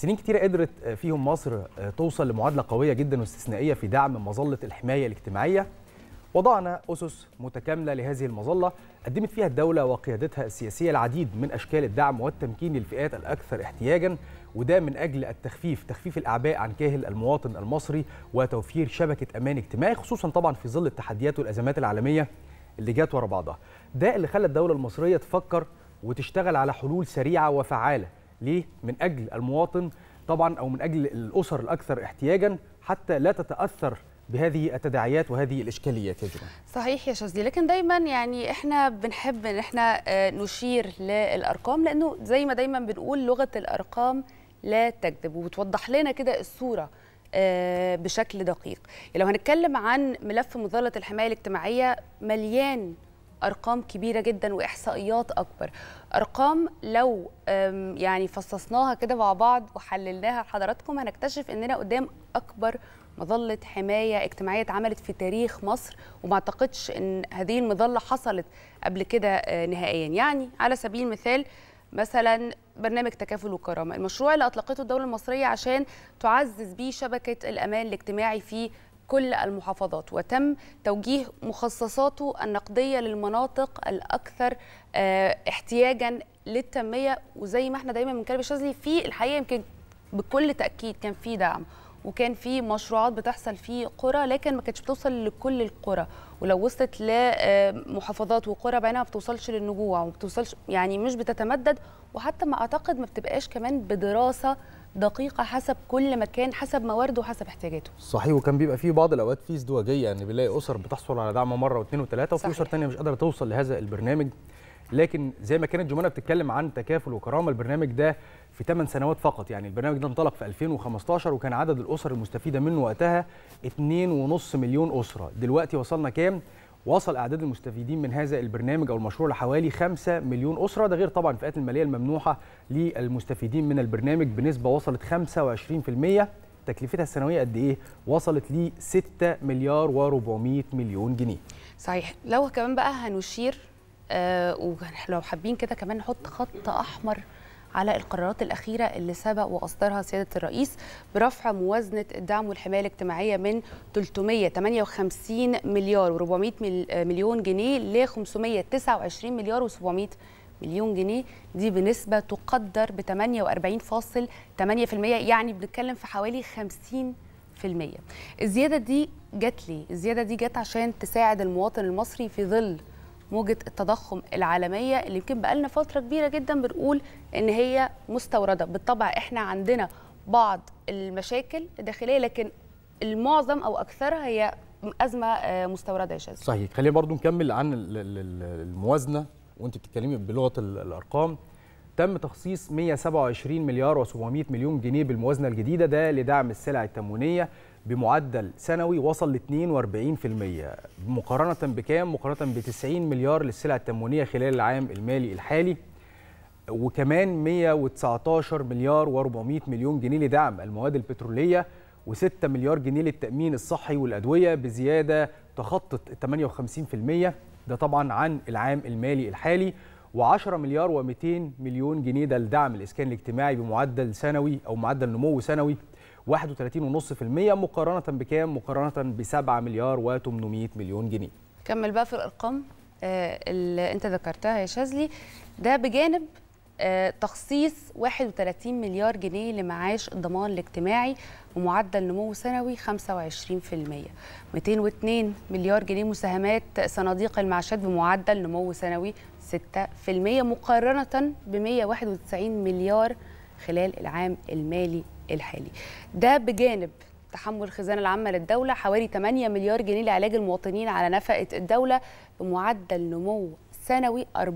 سنين كتير قدرت آه، فيهم مصر آه، توصل لمعادله قويه جدا واستثنائيه في دعم مظله الحمايه الاجتماعيه وضعنا أسس متكاملة لهذه المظلة قدمت فيها الدولة وقيادتها السياسية العديد من أشكال الدعم والتمكين للفئات الأكثر احتياجا وده من أجل التخفيف تخفيف الأعباء عن كاهل المواطن المصري وتوفير شبكة أمان اجتماعي خصوصا طبعا في ظل التحديات والأزمات العالمية اللي جت ورا بعضها ده اللي خلى الدولة المصرية تفكر وتشتغل على حلول سريعة وفعالة ليه؟ من أجل المواطن طبعا أو من أجل الأسر الأكثر احتياجا حتى لا تتأثر بهذه التداعيات وهذه الاشكاليات يا جماعه صحيح يا شاذلي لكن دايما يعني احنا بنحب ان احنا آه، نشير للارقام لانه زي ما دايما بنقول لغه الارقام لا تكذب وبتوضح لنا كده الصوره آه، بشكل دقيق لو هنتكلم عن ملف مظله الحمايه الاجتماعيه مليان ارقام كبيره جدا واحصائيات اكبر ارقام لو يعني فصصناها كده مع بعض وحللناها لحضراتكم هنكتشف اننا قدام اكبر مظله حمايه اجتماعيه اتعملت في تاريخ مصر وما اعتقدش ان هذه المظله حصلت قبل كده آه، نهائيا يعني على سبيل المثال مثلا برنامج تكافل وكرامه المشروع اللي اطلقته الدوله المصريه عشان تعزز بيه شبكه الامان الاجتماعي في كل المحافظات وتم توجيه مخصصاته النقديه للمناطق الاكثر آه، احتياجا للتنميه وزي ما احنا دايما بنتكلم يا في الحقيقه يمكن بكل تاكيد كان في دعم وكان في مشروعات بتحصل في قرى لكن ما كانتش بتوصل لكل القرى ولو وصلت لمحافظات آه، وقرى بعينها ما بتوصلش للنجوع وما بتوصلش يعني مش بتتمدد وحتى ما اعتقد ما بتبقاش كمان بدراسه دقيقة حسب كل مكان حسب موارده وحسب احتياجاته صحيح وكان بيبقى في بعض الأوقات في ازدواجية يعني بنلاقي أسر بتحصل على دعم مرة واثنين وثلاثة وفي أسر تانية مش قادرة توصل لهذا البرنامج لكن زي ما كانت جمانه بتتكلم عن تكافل وكرامه البرنامج ده في 8 سنوات فقط يعني البرنامج ده انطلق في 2015 وكان عدد الاسر المستفيده منه وقتها 2.5 مليون اسره دلوقتي وصلنا كام وصل اعداد المستفيدين من هذا البرنامج او المشروع لحوالي 5 مليون اسره ده غير طبعا الفئات الماليه الممنوحه للمستفيدين من البرنامج بنسبه وصلت 25% تكلفتها السنويه قد ايه وصلت ل 6 مليار و400 مليون جنيه صحيح لو كمان بقى هنشير آه، ولو حابين كده كمان نحط خط احمر على القرارات الأخيرة اللي سبق وأصدرها سيادة الرئيس برفع موازنة الدعم والحماية الاجتماعية من 358 مليار و400 آه، مليون جنيه ل 529 مليار و700 مليون جنيه دي بنسبة تقدر ب 48.8% يعني بنتكلم في حوالي 50 في المية. الزيادة دي جت لي الزيادة دي جت عشان تساعد المواطن المصري في ظل موجه التضخم العالميه اللي يمكن بقالنا فتره كبيره جدا بنقول ان هي مستورده بالطبع احنا عندنا بعض المشاكل الداخليه لكن المعظم او اكثرها هي ازمه آه، مستورده يا شاذ صحيح خلينا برضو نكمل عن الموازنه وانت بتتكلمي بلغه الارقام تم تخصيص 127 مليار و700 مليون جنيه بالموازنه الجديده ده لدعم السلع التموينيه بمعدل سنوي وصل ل 42% مقارنة بكام؟ مقارنة ب 90 مليار للسلع التموينية خلال العام المالي الحالي وكمان 119 مليار و400 مليون جنيه لدعم المواد البترولية و6 مليار جنيه للتأمين الصحي والأدوية بزيادة تخطت 58% ده طبعا عن العام المالي الحالي و10 مليار و200 مليون جنيه ده لدعم الإسكان الاجتماعي بمعدل سنوي أو معدل نمو سنوي 31.5% مقارنه بكام؟ مقارنه ب 7 مليار و800 مليون جنيه. كمل بقى في الارقام آه، اللي انت ذكرتها يا شاذلي ده بجانب آه، تخصيص 31 مليار جنيه لمعاش الضمان الاجتماعي ومعدل نمو سنوي 25% 202 مليار جنيه مساهمات صناديق المعاشات بمعدل نمو سنوي 6% مقارنة ب 191 مليار خلال العام المالي الحالي ده بجانب تحمل الخزانة العامة للدولة حوالي 8 مليار جنيه لعلاج المواطنين على نفقة الدولة بمعدل نمو سنوي 14.3%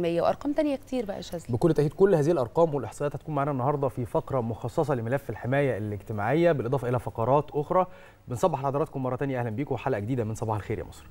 وارقام تانية كتير بقى شاذلي بكل تاكيد كل هذه الارقام والاحصائيات هتكون معانا النهارده في فقره مخصصه لملف الحمايه الاجتماعيه بالاضافه الى فقرات اخرى بنصبح لحضراتكم مره تانية اهلا بيكم وحلقه جديده من صباح الخير يا مصر